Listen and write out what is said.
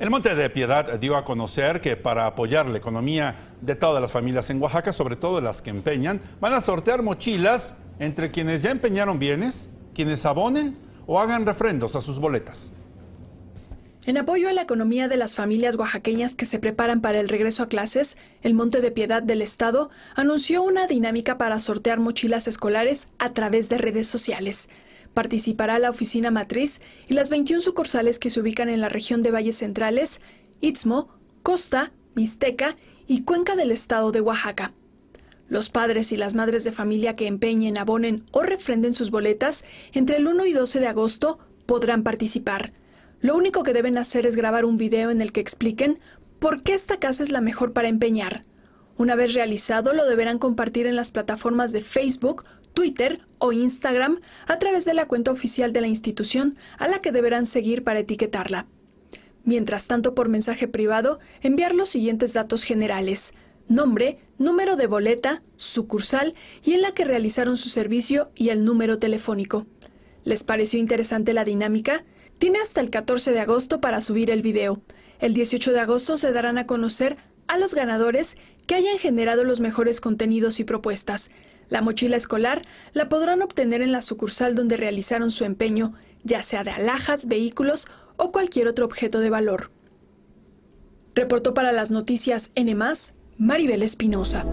El Monte de Piedad dio a conocer que para apoyar la economía de todas las familias en Oaxaca, sobre todo las que empeñan, van a sortear mochilas entre quienes ya empeñaron bienes, quienes abonen o hagan refrendos a sus boletas. En apoyo a la economía de las familias oaxaqueñas que se preparan para el regreso a clases, el Monte de Piedad del Estado anunció una dinámica para sortear mochilas escolares a través de redes sociales. Participará la oficina matriz y las 21 sucursales que se ubican en la región de Valles Centrales, Istmo, Costa, Mixteca y Cuenca del Estado de Oaxaca. Los padres y las madres de familia que empeñen, abonen o refrenden sus boletas entre el 1 y 12 de agosto podrán participar. Lo único que deben hacer es grabar un video en el que expliquen por qué esta casa es la mejor para empeñar. Una vez realizado, lo deberán compartir en las plataformas de Facebook, Twitter o Instagram a través de la cuenta oficial de la institución a la que deberán seguir para etiquetarla. Mientras tanto, por mensaje privado, enviar los siguientes datos generales. Nombre, número de boleta, sucursal y en la que realizaron su servicio y el número telefónico. ¿Les pareció interesante la dinámica? Tiene hasta el 14 de agosto para subir el video. El 18 de agosto se darán a conocer a los ganadores que hayan generado los mejores contenidos y propuestas. La mochila escolar la podrán obtener en la sucursal donde realizaron su empeño, ya sea de alhajas, vehículos o cualquier otro objeto de valor. Reportó para las noticias N+, Maribel Espinosa.